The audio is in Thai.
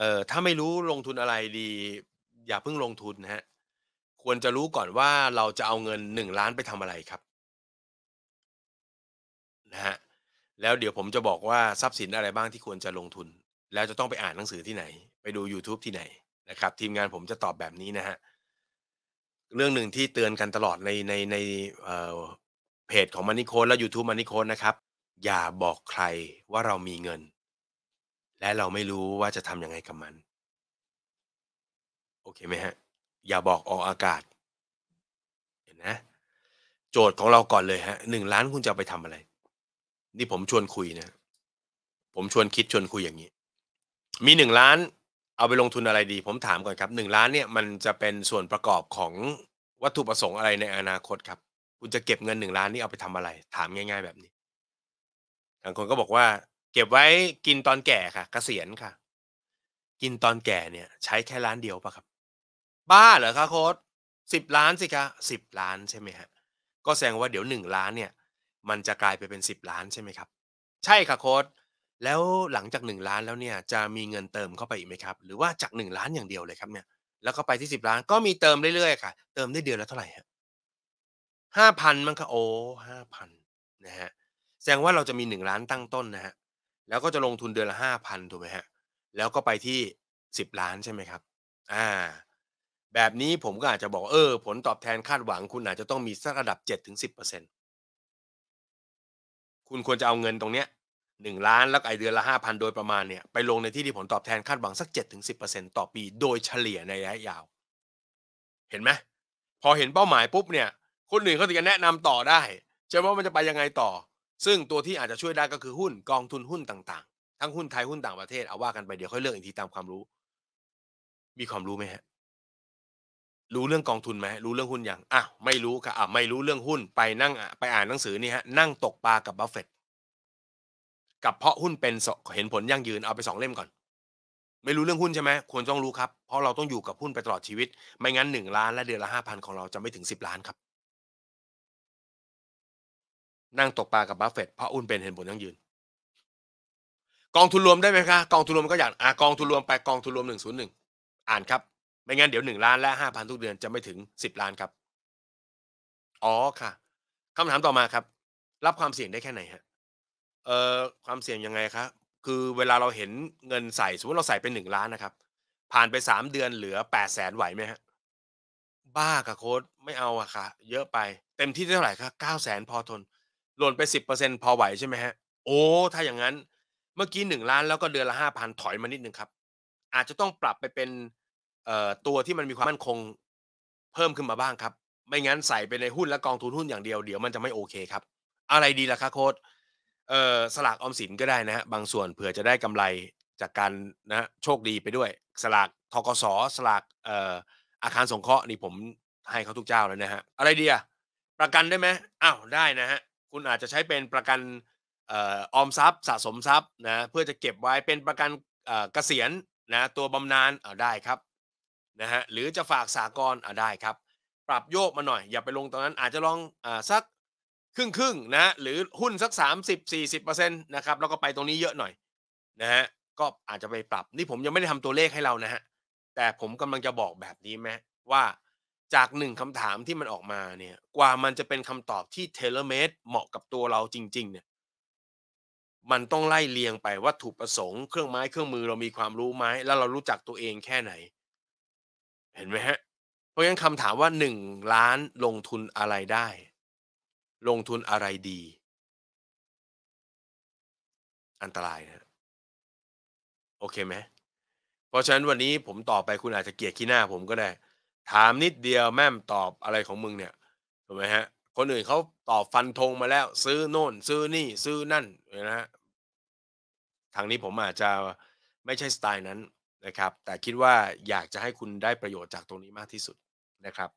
เอ่อถ้าไม่รู้ลงทุนอะไรดี อย่าเพิ่งลงทุนนะฮะควรจะรู้ก่อนว่าเราจะเอาเงินหนึ่งล้านไปทำอะไรครับนะฮะแล้วเดี๋ยวผมจะบอกว่าทรัพย์สินอะไรบ้างที่ควรจะลงทุน แล้วจะต้องไปอ่านหนังสือที่ไหน ไปดู YouTube ที่ไหนนะครับ ทีมงานผมจะตอบแบบนี้นะฮะเรื่องหนึ่งที่เตือนกันตลอดในในในเเพจของมันนิโคและ YouTube มันนิโคนะครับ อย่าบอกใครว่าเรามีเงินและเราไม่รู้ว่าจะทำยังไงกับมัน โอเคไหมฮะอย่าบอกออกอากาศ เห็นนะ โจทย์ของเราก่อนเลยฮะหนึ่งล้านคุณจะไปทำอะไร นี่ผมชวนคุยนะ ผมชวนคิดชวนคุยอย่างนี้ มีหนึ่งล้าน เอาไปลงทุนอะไรดีผมถามก่อนครับหนึ่งล้านเนี่ยมันจะเป็นส่วนประกอบของวัตถุประสงค์อะไรในอนาคตครับคุณจะเก็บเงินหนึ่งล้านนี่เอาไปทำอะไร ถามง่าย ๆ แบบนี้บางคนก็บอกว่าเก็บไว้กินตอนแก่ค่ะกะเกษียณค่ะ กินตอนแก่เนี่ย ใช้แค่ล้านเดียวปะครับบ้าเหรอคะโค้ดสิบล้านสิคะสิบล้านใช่ไหมฮะก็แสดงว่าเดี๋ยวหนึ่งล้านเนี่ยมันจะกลายไปเป็นสิบล้านใช่ไหมครับ ใช่ค่ะโค้ดแล้วหลังจากหนึ่งล้านแล้วเนี่ยจะมีเงินเติมเข้าไปอีกไหมครับ หรือว่าจากหนึ่งล้านอย่างเดียวเลยครับเนี่ย แล้วก็ไปที่สิบล้านก็มีเติมเรื่อยๆค่ะ เติมได้เดือนละเท่าไหร่ฮะห้าพันมั้งคะโอ้ห้าพันนะฮะแสดงว่าเราจะมีหนึ่งล้านตั้งต้นนะฮะแล้วก็จะลงทุนเดือนละห้าพันถูกไหมฮะ แล้วก็ไปที่สิบล้านใช่ไหมครับ อ่า แบบนี้ผมก็อาจจะบอกเออผลตอบแทนคาดหวังคุณอาจจะต้องมีสักระดับเจ็ดถึงสิบเปอร์เซ็นคุณควรจะเอาเงินตรงเนี้ยหนึ่งล้านแล้วไอเดือนละห้าพันโดยประมาณเนี่ย ไปลงในที่ที่ผลตอบแทนคาดหวังสักเจ็ดถึงสิบเปอร์เซ็นต่อปีโดยเฉลี่ยในระยะยาว เห็นไหม พอเห็นเป้าหมายปุ๊บเนี่ย คนอื่นเขาถึงจะแนะนำต่อได้เช่ว่ามันจะไปยังไงต่อซึ่งตัวที่อาจจะช่วยได้ก็คือหุ้น กองทุนหุ้นต่างๆทั้งหุ้นไทยหุ้นต่างประเทศเอาว่ากันไปเดี๋ยวค่อยเลือกอีกทีตามความรู้ มีความรู้ไหมฮะ รู้เรื่องกองทุนไหมรู้เรื่องหุ้นอย่างอ่ะไม่รู้ค่ะอ่ะไม่รู้เรื่องหุ้น ไปนั่งไปอ่านหนังสือนี่ฮะ นั่งตกปลากับบัฟเฟตกับเพราะหุ้นเป็นเห็นผลยั่งยืนเอาไปสองเล่มก่อน ไม่รู้เรื่องหุ้นใช่ไหมควรต้องรู้ครับ เพราะเราต้องอยู่กับหุ้นไปตลอดชีวิต ไม่งั้นหนึ่งล้านและเดือนละห้าพันของเราจะไม่ถึงสิบล้านครับนั่งตกปลากับบัฟเฟตเพราะอุ้นเป็นเห็นผลยั่งยืน กองทุนรวมได้ไหมคะ กองทุนรวมก็อย่างอ่ากองทุนรวมไปกองทุนรวมหนึ่งศูนย์หนึ่งอ่านครับไม่งั้นเดี๋ยวหนึ่งล้านและห้าพันทุกเดือนจะไม่ถึงสิบล้านครับ อ๋อค่ะคำถามต่อมาครับ รับความเสี่ยงได้แค่ไหนฮะเอ่อความเสี่ยงยังไงครับคือเวลาเราเห็นเงินใส่สมมติเราใส่เป็นหนึ่งล้านนะครับ ผ่านไปสามเดือนเหลือแปดแสนไหวไหมฮะ บ้ากับโค้ดไม่เอาอะค่ะ เยอะไปเต็มที่เท่าไหร่ครับเก้าแสนพอทนหล่นไปสิบเปอร์เซ็นพอไหวใช่ไหมฮะ โอ้ ถ้าอย่างนั้นเมื่อกี้หนึ่งล้านแล้วก็เดือนละห้าพันถอยมานิดนึงครับ อาจจะต้องปรับไปเป็นตัวที่มันมีความมั่นคงเพิ่มขึ้นมาบ้างครับ ไม่งั้นใส่ไปในหุ้นและกองทุนหุ้นอย่างเดียวเดี๋ยวมันจะไม่โอเคครับ อะไรดีล่ะคะโค้ดสลากออมสินก็ได้นะฮะ บางส่วนเผื่อจะได้กำไรจากการนะโชคดีไปด้วยสลากทกสสลากอาคารสงเคราะห์นี่ผมให้เขาทุกเจ้าแล้วนะฮะ อะไรดีอะประกันได้ไหมอ้าวได้นะฮะคุณอาจจะใช้เป็นประกันออมทรัพย์สะสมทรัพย์นะเพื่อจะเก็บไว้เป็นประกันเกษียณนะตัวบำนาญเอาได้ครับนะฮะหรือจะฝากสากลเอาได้ครับ ปรับโยกมาหน่อย อย่าไปลงตรงนั้น อาจจะลองสักครึ่งครึ่งนะหรือหุ้นสัก 30-40%นะครับแล้วก็ไปตรงนี้เยอะหน่อยนะฮะก็อาจจะไปปรับนี่ผมยังไม่ได้ทำตัวเลขให้เรานะฮะแต่ผมกำลังจะบอกแบบนี้แม้ว่าจากหนึ่งคำถามที่มันออกมาเนี่ย กว่ามันจะเป็นคำตอบที่ เทเลเมตเหมาะกับตัวเราจริง ๆ เนี่ยมันต้องไล่เลียงไปวัตถุประสงค์ เครื่องไม้เครื่องมือเรามีความรู้ไหมแล้วเรารู้จักตัวเองแค่ไหน เห็นไหมฮะเพราะงั้นคำถามว่าหนึ่งล้านลงทุนอะไรได้ ลงทุนอะไรดี อันตรายนะโอเคไหมเพราะฉะนั้นวันนี้ผมตอบไปคุณอาจจะเกลียดขี้หน้าผมก็ได้ถามนิดเดียวแม่มตอบอะไรของมึงเนี่ยถูกไหมฮะ คนอื่นเขาตอบฟันธงมาแล้ว ซื้อโน่นซื้อนี่ ซื้อนั่น นะฮะทางนี้ผมอาจจะไม่ใช่สไตล์นั้นนะครับ แต่คิดว่าอยากจะให้คุณได้ประโยชน์จากตรงนี้มากที่สุดนะครับ